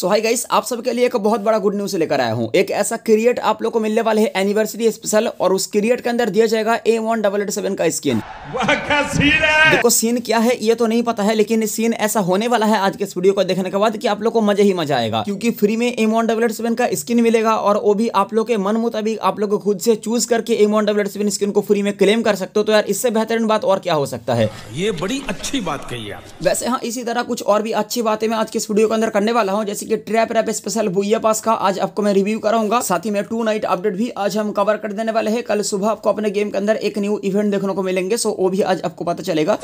सो high guys आप सबके लिए एक बहुत बड़ा गुड न्यूज लेकर आया हूँ एक ऐसा क्रिएट आप लोग को मिलने वाले है एनिवर्सरी स्पेशल और उस क्रिएट के अंदर दिया जाएगा A one double eight seven का स्किन देखो सीन क्या है ये तो नहीं पता है लेकिन सीन ऐसा होने वाला है आज के इस वीडियो को देखने के बाद कि आप लोग को मजा ही मजा आएगा क्योंकि फ्री में M one double eight seven का स्किन मिलेगा और वो भी आप लोग के मन मुताबिक आप लोग खुद से चूज करके M one double eight seven skin को फ्री में क्लेम कर सकते हो तो यार इससे बेहतरीन बात और क्या हो सकता है ये बड़ी अच्छी बात कही वैसे हाँ इसी तरह कुछ और भी अच्छी बातें मैं आज के इस वीडियो के अंदर करने वाला हूँ जैसे के ट्रैप रैप स्पेशल भूया पास का आज आपको मैं रिव्यू कराऊंगा साथ ही में टू नाइट अपडेट भी आज हम कवर कर देने वाले हैं कल सुबह आपको अपने गेम के अंदर एक न्यू इवेंट देखने को मिलेंगे सो वो भी आज आपको पता चलेगा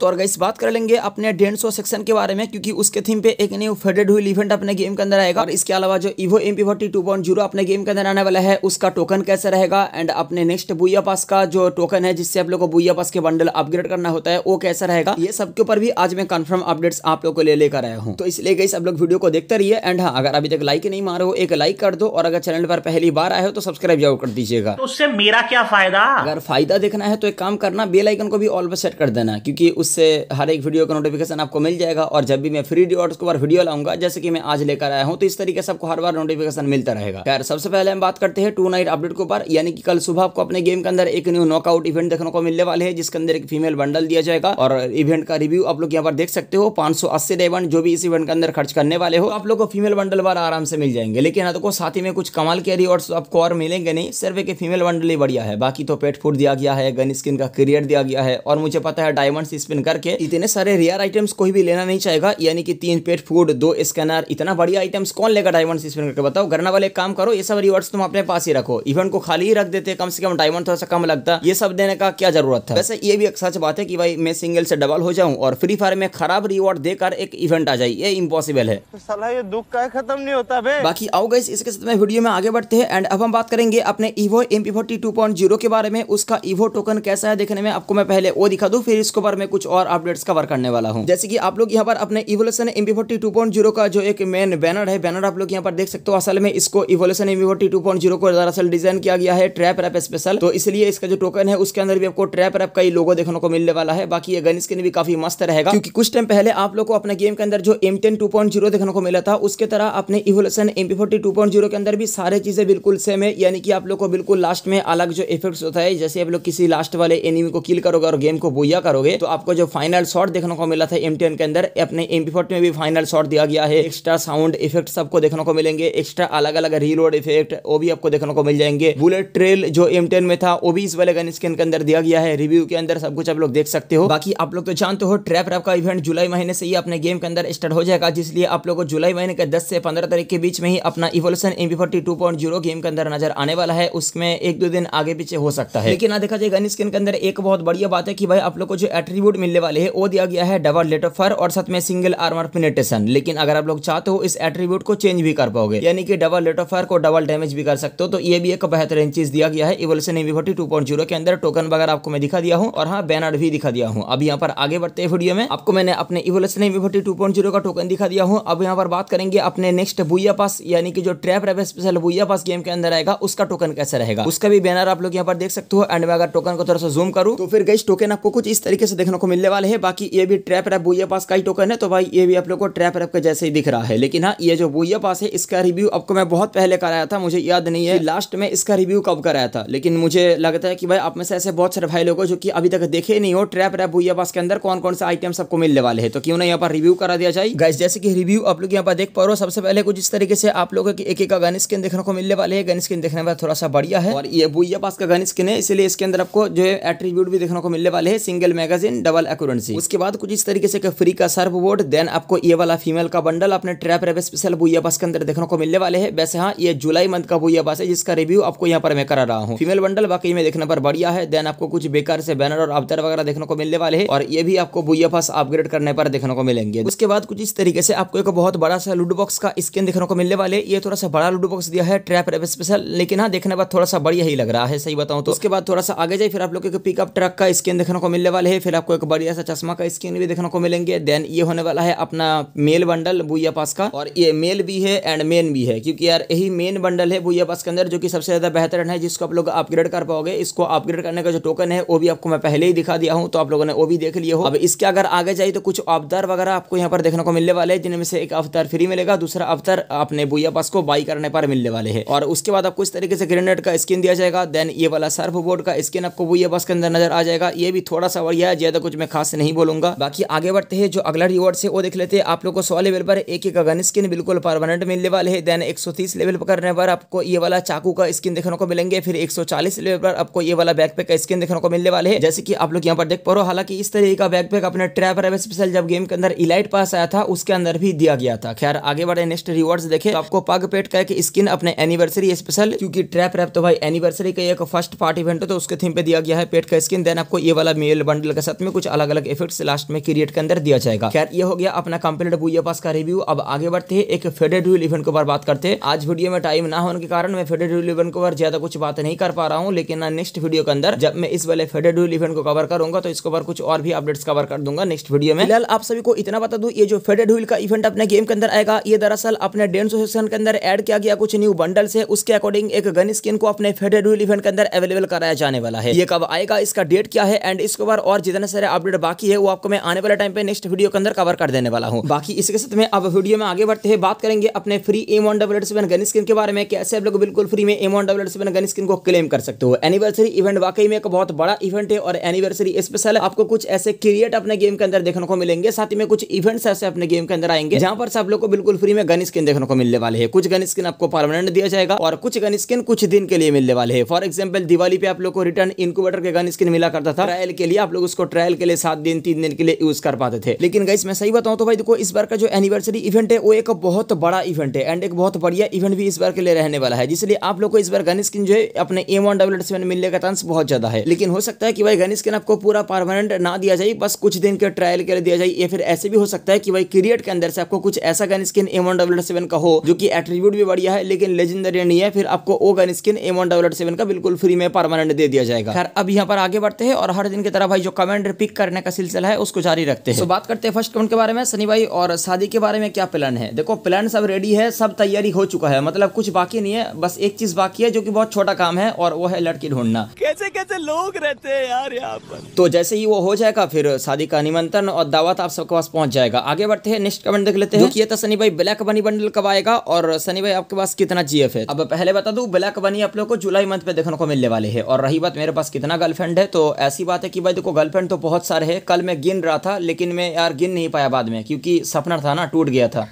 तो और इस बात कर लेंगे अपने डेढ़ सौ सेक्शन के बारे में क्योंकि उसके थीम पे एक न्यू फेडेड हुई इवेंट अपने गेम के अंदर आएगा और इसके अलावा जो evo M P forty two point zero अपने गेम के अंदर आने वाला है उसका टोकन कैसे रहेगा एंड अपने नेक्स्ट बुया पास का जो टोकन है जिससे आप लोग को बुया पास के बंडल अपग्रेड करना होता है वो कैसा रहेगा ये सबके ऊपर भी आज मैं कन्फर्म अपडेट्स आप लोग को ले लेकर आया हूँ तो इसलिए गई आप लोग वीडियो को देखते रहिए एंड हाँ अगर अभी तक लाइक नहीं मारो एक लाइक कर दो और अगर चैनल पर पहली बार आए हो तो सब्सक्राइब जरूर कर दीजिएगा तो उससे मेरा क्या फायदा अगर फायदा देखना है तो एक काम करना बेल आइकन को भी ऑल पर सेट कर देना क्योंकि उससे हर एक वीडियो का नोटिफिकेशन आपको मिल जाएगा और जब भी मैं फ्री रिवॉर्ड्स के बार वीडियो लाऊंगा जैसे कि मैं आज लेकर आया हूँ तो इस तरीके से आपको हर बार नोटिफिकेशन मिलता रहेगा खैर सबसे पहले हम बात करते हैं टू नाइट अपडेट के ऊपर यानी कि कल सुबह आपको अपने गेम के अंदर एक न्यू नॉकआउट इवेंट देखने को मिलने वाले है जिसके अंदर एक फीमेल बंडल दिया जाएगा और इवेंट का रिव्यू आप लोग यहाँ पर देख सकते हो पांच सौ अस्सी डायमंड जो भी इस इवेंट के अंदर खर्च करने रहने वाले हो तो आप लोग को फीमेल बंडल वाला आराम से मिल जाएंगे लेकिन आपको साथ ही में कुछ कमाल के रिवॉर्ड्स आपको और मिलेंगे नहीं सिर्फ एक फीमेल बंडल ही बढ़िया है बाकी तो पेट फूड दिया गया है गन स्किन का क्रिएट दिया गया है और मुझे पता है डायमंड स्पिन करके इतने सारे रियर आइटम्स कोई भी लेना नहीं चाहेगा यानी कि तीन पेट फूड दो स्कैनर इतना बढ़िया आइटम्स कौन लेगा डायमंड स्पिन करके बताओ करना वाले काम करो ये सब रिवॉर्ड्स तुम अपने पास ही रखो इवन को खाली ही रख देते कम से कम डायमंड थोड़ा सा कम लगता ये सब देने का क्या जरूरत था वैसे ये भी एक सच बात है कि भाई मैं सिंगल से डबल हो जाऊं और फ्री फायर में खराब रिवॉर्ड देकर एक इवेंट आ जाए ये इम्पॉसिबल है तो साला ये दुख का खत्म नहीं होता बे बाकी आओ गई इसके साथ में वीडियो में आगे बढ़ते हैं एंड अब हम बात करेंगे अपने evo M forty two point zero के बारे में उसका ईवो टोकन कैसा है देखने में आपको मैं पहले वो दिखा दूँ फिर इसके बारे में कुछ और अपडेट्स कवर करने वाला हूँ जैसे की आप लोग यहाँ पर अपने evolution M forty two point zero का जो एक मेन बैनर है बैनर आप लोग यहाँ पर देख सकते हो असल में इसको evolution M forty two point zero को दरअसल डिजाइन किया गया है ट्रैप रैप स्पेशल तो इसलिए इसका जो टोकन है उसके अंदर भी आपको ट्रैप रैप का ही लोगो देखने को मिलने वाला है बाकी ये गन स्किन भी काफी मस्त रहेगा क्योंकि कुछ टाइम पहले आप लोग को अपने गेम के अंदर जो M ten two point zero देखने को मिला था उसके तरह अपने evolution M P forty two point zero के अंदर भी सारे चीज़ें बिल्कुल सेम है यानी कि आप लोग को बिल्कुल लास्ट में अलग जो इफेक्ट्स होता है जैसे आप लोग किसी लास्ट वाले एनिमी को किल करोगे और गेम को बोया करोगे तो आपको जो फाइनल शॉट देखने को मिला था एम के अंदर अपने एम में भी फाइनल शॉट दिया गया है एक्स्ट्रा साउंड इफेक्ट सबको देखने को मिलेंगे एक्स्ट्रा अलग अलग रीलोड इफेक्ट वो भी आपको देखने को मिल जाएंगे बुलेट ट्रेल जो एम में था वो भी इस वाले गन स्किन के अंदर दिया गया है रिव्यू के अंदर सब कुछ आप लोग देख सकते हो बाकी आप लोग तो जानते हो ट्रैप रैप का इवेंट जुलाई महीने से ही अपने गेम के अंदर स्टार्ट हो जाएगा जिसलिए आप लोगों को जुलाई महीने के 10 से 15 तारीख के बीच में ही अपना evolution M forty two point zero game के अंदर नजर आने वाला है उसमें एक दो दिन आगे पीछे हो सकता है लेकिन ना देखा जाए गन स्किन के अंदर एक बहुत बढ़िया बात है कि भाई आप लोग को जो एट्रीब्यूट मिलने वाले है वो दिया गया है डबल लेटर फर और साथ में सिंगल आर्मर पिनेटेशन लेकिन अगर आप लोग चाहते हो इस एट्रीब्यूट को चेंज भी कर पाओगे यानी कि डबल रेट ऑफ को डबल डैमेज भी कर सकते हो तो ये भी एक बेहतरीन चीज दिया गया है evolution M forty two point zero के अंदर टोकन वगैरह आपको मैं दिखा दिया हूँ और हाँ बैनर भी दिखा दिया हूँ अब यहाँ पर आगे बढ़ते हैं वीडियो में आपको मैंने अपने evolution M forty two point zero का टोकन दिखा दिया हूँ अब यहाँ पर बात करेंगे अपने नेक्स्ट भूया पास यानी कि जो ट्रैप रेवे स्पेशल भूया पास गेम के अंदर आएगा उसका टोकन कैसे रहेगा उसका भी बैनर आप लोग यहाँ पर देख सकते हो एंड में अगर टोकन को थोड़ा सा जूम करूँ तो फिर गई टोकन आपको कुछ इस तरीके से देखने को मिलने वाले है बाकी ये भी ट्रैप रैप भूया पास का ही टोकन है तो भाई ये भी आप लोग को ट्रैप रैप का जैसे ही दिख रहा है लेकिन हाँ ये जो भूया पास है इसका रिव्यू आपको मैं बहुत पहले कराया था मुझे याद नहीं है लास्ट में इसका रिव्यू कब कराया था लेकिन मुझे लगता है कि भाई आप में से ऐसे बहुत सारे भाई लोग जो कि अभी तक देखे नहीं हो ट्रैप रैप भूया पास के अंदर कौन कौन सा आइटम सबको मिलने वाले है तो क्यों ना यहाँ पर रिव्यू करा दिया जाए गैस जैसे कि रिव्यू व्यू आप लोग यहाँ पर देख पा रहे हो सबसे पहले कुछ इस तरीके से आप लोगों की एक एक का गन स्किन देखने को मिलने वाले है गन स्किन देखने में थोड़ा सा बढ़िया है और ये बुआ पास का गन स्किन है इसलिए इसके अंदर आपको जो है एट्रीब्यूट भी देखने को मिलने वाले है सिंगल मैगजीन डबल एक्यूरेंसी उसके बाद कुछ इस तरीके से फ्री का सर्व बोर्ड देन आपको ये वाला फीमेल का बंडल अपने ट्रैप रेवे स्पेशल बुआ पास के अंदर देखने को मिलने वाले है वैसे हाँ ये जुलाई मंथ का बुआ पास है जिसका रिव्यू आपको यहाँ पर मैं करा रहा हूँ फीमेल बंडल बाकी में देखने पर बढ़िया है देन आपको कुछ बेकार से बैनर और अवतर वगैरह देखने को मिलने वाले है और ये भी आपको बुआ पास अपग्रेड करने पर देखने को मिलेंगे उसके बाद कुछ इस तरीके से आपको को बहुत बड़ा सा लूड बॉक्स का स्किन देखने को मिलने वाले ये थोड़ा सा बड़ा लूड बॉक्स दिया है ट्रैप रेप स्पेशल लेकिन हाँ देखने बाद थोड़ा सा बढ़िया ही लग रहा है सही बताऊँ तो उसके बाद थोड़ा सा आगे जाए फिर आप लोग एक पिकअप ट्रक का स्किन देखने को मिलने वाले है फिर आपको एक बढ़िया सा चश्मा का स्किन भी देखने को मिलेंगे देन ये होने वाला है अपना मेल बंडल भूया पास का और ये मेल भी है एंड मेन भी है क्योंकि यार यही मेन बंडल है भूया पास के अंदर जो कि सबसे ज्यादा बेहतर है जिसको आप लोग अपग्रेड कर पाओगे इसको अपग्रेड करने का जो टोकन है वो भी आपको मैं पहले ही दिखा दिया हूँ तो आप लोगों ने वो भी देख लिया हो अब इसके अगर आगे जाए तो कुछ अवतार वगैरह आपको यहाँ पर देखने को मिलने वाले जिनमें से एक अवतार फ्री मिलेगा दूसरा अवतार अपने भूया पास को बाई करने पर मिलने वाले है और उसके बाद आपको इस तरीके से ग्रेनेड का स्किन दिया जाएगा देन ये वाला सर्फ बोर्ड का स्किन आपको भूया पास के अंदर नजर आ जाएगा ये भी थोड़ा सा बढ़िया है ज्यादा कुछ मैं खास नहीं बोलूंगा बाकी आगे बढ़ते हैं जो अगला रिवॉर्ड है वो देख लेते हैं आप लोग को सौ लेवल पर एक एक गन स्किन बिल्कुल परमानेंट मिलने वाले है देन एक लेवल पर करने पर आपको ये वाला चाकू का स्किन देखने को मिलेंगे फिर एक लेवल पर आपको ये वाला बैक का स्किन देखने को मिलने वाले है जैसे की आप लोग यहाँ पर देख पा रहे हो हालांकि इस तरीके का बैक अपने ट्रैप स्पेशल जब गेम के अंदर इलाइट पास आया था उसके अंदर भी दिया गया था खैर आगे बढ़े नेक्स्ट रिवॉर्ड्स देखे तो आपको पग पेट का एक स्किन अपने एनिवर्सरी स्पेशल क्योंकि ट्रैप रैप तो भाई एनिवर्सरी का एक फर्स्ट पार्ट इवेंट है तो उसके थीम पे दिया गया है पेट का स्किन देन आपको ये वाला मेल बंडल के साथ में कुछ अलग अलग इफेक्ट्स लास्ट में क्रिएट के अंदर दिया जाएगा खैर ये हो गया अपना कंप्लीट बुए पास का रिव्यू अब आगे बढ़ते हैं एक फेडेड रूल इवेंट के ऊपर बात करते हैं आज वीडियो में टाइम ना होने के कारण मैं फेडेड रूल इवेंट के ऊपर ज्यादा कुछ बात नहीं कर पा रहा हूँ लेकिन नेक्स्ट वीडियो के अंदर जब मैं इस वाले फेडेड रूल इवेंट को कवर करूंगा तो इसके ऊपर कुछ और भी अपडेट्स कवर कर दूंगा नेक्स्ट वीडियो में फिलहाल आप सभी को इतना बता दू ये जो फेडेड रूल का इवेंट अपने गेम के अंदर आएगा ये दरअसल अपने डेन सेशन के अंदर ऐड किया गया कुछ न्यू बंडल्स है उसके अकॉर्डिंग एक गन स्किन को अपने फेडरल इवेंट के अंदर अवेलेबल कराया जाने वाला है ये कब आएगा इसका डेट क्या है एंड इसके ऊपर और जितने सारे अपडेट बाकी है वो आपको मैं आने वाले टाइम पे नेक्स्ट वीडियो के अंदर कवर कर देने वाला हूँ बाकी इसके साथ में अब वीडियो में आगे बढ़ते हैं बात करेंगे अपने free M one double seven gun skin के बारे में कैसे आप लोग बिल्कुल फ्री में M one double seven gun skin को क्लेम कर सकते हो एनिवर्सरी इवेंट वाकई में एक बहुत बड़ा इवेंट है और एनिवर्सरी स्पेशल आपको कुछ ऐसे क्रिएट अपने गेम के अंदर देखने को मिलेंगे साथ ही में कुछ इवेंट्स ऐसे अपने गेम के अंदर आएंगे जहां पर सब लोग को बिल्कुल फ्री में गन स्किन देखने को मिलने वाले है कुछ गन स्किन आपको परमानेंट दिया जाएगा और कुछ गन स्किन कुछ दिन के लिए मिलने वाले है फॉर एग्जाम्पल दिवाली पे आप लोग को रिटर्न इंक्यूबेटर के गन स्किन मिला करता था ट्रायल के लिए आप लोग उसको ट्रायल के लिए सात दिन तीन दिन के लिए यूज कर पाते थे लेकिन गाइस मैं सही बताऊँ तो भाई देखो इस बार का जो एनिवर्सरी इवेंट है वो एक बहुत बड़ा इवेंट है एंड एक बहुत बढ़िया इवेंट भी इस बार के लिए रहने वाला है जिसलिए आप लोग को इस बार गन स्किन जो है अपने ए वन डबल सेवन मिलने का चांस बहुत ज्यादा है लेकिन हो सकता है कि भाई गन स्किन आपको पूरा परमानेंट ना दिया जाए बस कुछ दिन के ट्रायल के लिए दिया जाए या फिर ऐसे भी हो सकता है कि भाई क्रिएट के अंदर से आपको कुछ ऐसा gun skin M one double seven का हो जो कि एट्रीब्यूट भी बढ़िया है लेकिन लेजेंडरी नहीं है फिर आपको वो gun skin M one double seven का बिल्कुल फ्री में परमानेंट दे दिया जाएगा खैर अब यहाँ पर आगे बढ़ते हैं और हर दिन की तरह भाई जो कमेंट पिक करने का सिलसिला है उसको जारी रखते हैं तो बात करते हैं फर्स्ट कमेंट के बारे में सनी भाई और शादी के बारे में क्या प्लान है देखो प्लान सब रेडी है सब तैयारी हो चुका है मतलब कुछ बाकी नहीं है बस एक चीज बाकी है जो की बहुत छोटा काम है और वो है लड़की ढूंढना कैसे कैसे लोग रहते हैं यार यहाँ पर तो जैसे ही वो हो जाएगा फिर शादी का निमंत्रण और दावत आप सबके पास पहुंच जाएगा आगे बढ़ते हैं नेक्स्ट कमेंट देख लेते हैं किया था तो सनी भाई ब्लैक बनी बंडल कब आएगा और सनी भाई आपके पास कितना जीएफ है अब पहले बता दू ब्लैक बनी आप लोग को जुलाई मंथ में देखने को मिलने वाले है और रही बात मेरे पास कितना गर्लफ्रेंड है तो ऐसी बात है की भाई देखो गर्लफ्रेंड तो बहुत सारे है कल मैं गिन रहा था लेकिन मैं यार गिन नहीं पाया बाद में क्योंकि सपना था ना टूट गया था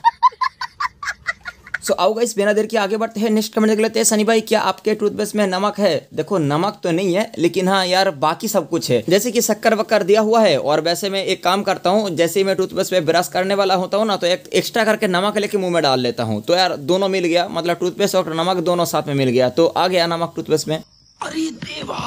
सो आओ गाइस बिना देर के आगे बढ़ते हैं नेक्स्ट कमेंट देख लेते हैं सनी भाई क्या आपके टूथब्रश में नमक है देखो नमक तो नहीं है लेकिन हाँ यार बाकी सब कुछ है जैसे कि शक्कर वक्कर दिया हुआ है और वैसे मैं एक काम करता हूँ जैसे ही मैं टूथपेस्ट में ब्रश करने वाला होता हूँ ना तो एक एक्स्ट्रा करके नमक लेके मुंह में डाल लेता हूँ तो यार दोनों मिल गया मतलब टूथपेस्ट और नमक दोनों साथ में मिल गया तो आ गया नमक टूथपेस्ट में अरे देवा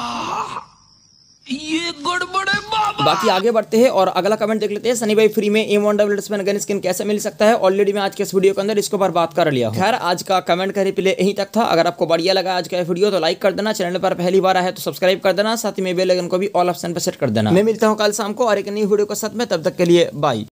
ये गड़बड़े बाबा बाकी आगे बढ़ते हैं और अगला कमेंट देख लेते हैं सनी भाई फ्री में M one double gun skin कैसे मिल सकता है ऑलरेडी मैं आज के इस वीडियो के अंदर इसके ऊपर बात कर लिया खैर आज का कमेंट का पिले यहीं तक था अगर आपको बढ़िया लगा आज का वीडियो तो लाइक कर देना चैनल पर पहली बार आया तो सब्सक्राइब कर देना साथ ही में बेलाइकन को भी ऑल ऑप्शन पर सेट कर देना मैं मिलता हूँ कल शाम को और एक नई वीडियो के साथ में तब तक के लिए बाई